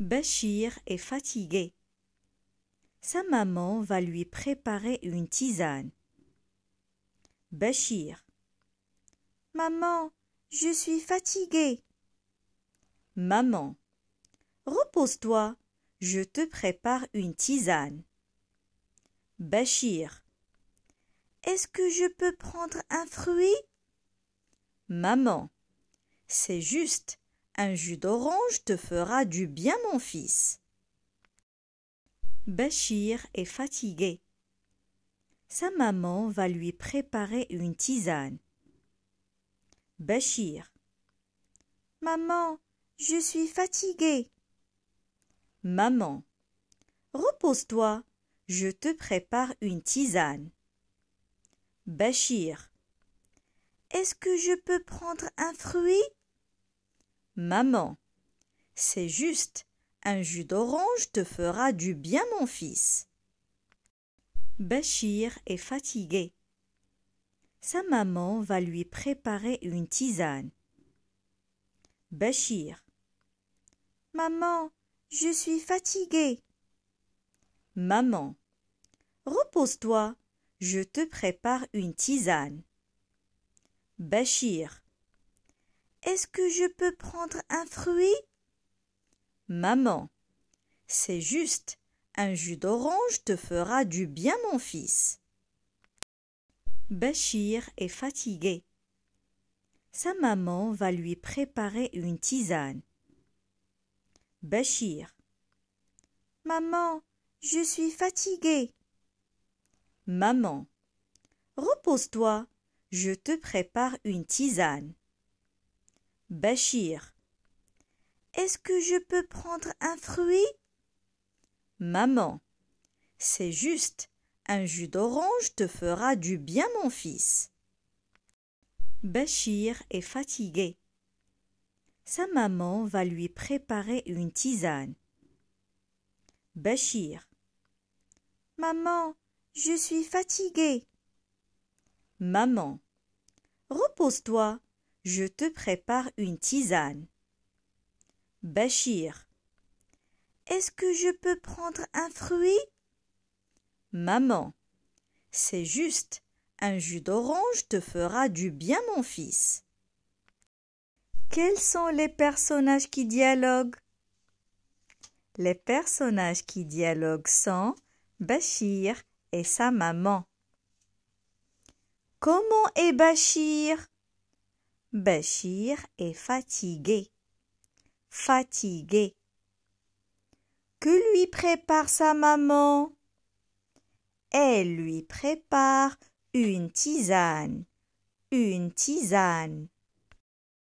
Bachir est fatigué. Sa maman va lui préparer une tisane. Bachir. Maman, je suis fatigué. Maman. Repose-toi, je te prépare une tisane. Bachir. Est-ce que je peux prendre un fruit Maman. C'est juste, un jus d'orange te fera du bien, mon fils. Bachir est fatigué. Sa maman va lui préparer une tisane. Bachir. Maman, je suis fatigué. Maman. Repose-toi, je te prépare une tisane. Bachir. Est-ce que je peux prendre un fruit Maman, c'est juste, un jus d'orange te fera du bien, mon fils. Bachir est fatigué. Sa maman va lui préparer une tisane. Bachir. Maman, je suis fatigué. Maman. Repose-toi, je te prépare une tisane. Bachir. Est-ce que je peux prendre un fruit Maman. C'est juste. Un jus d'orange te fera du bien, mon fils. Bachir est fatigué. Sa maman va lui préparer une tisane. Bachir. Maman, je suis fatigué. Maman. Repose-toi, je te prépare une tisane. Bachir. Est-ce que je peux prendre un fruit Maman. C'est juste. Un jus d'orange te fera du bien, mon fils. Bachir est fatigué. Sa maman va lui préparer une tisane. Bachir. Maman, je suis fatigué. Maman. Repose-toi, je te prépare une tisane. Bachir. Est-ce que je peux prendre un fruit Maman. C'est juste. Un jus d'orange te fera du bien, mon fils. Quels sont les personnages qui dialoguent Les personnages qui dialoguent sont Bachir et sa maman. Comment est Bachir Bachir est fatigué. Fatigué. Que lui prépare sa maman Elle lui prépare une tisane. Une tisane.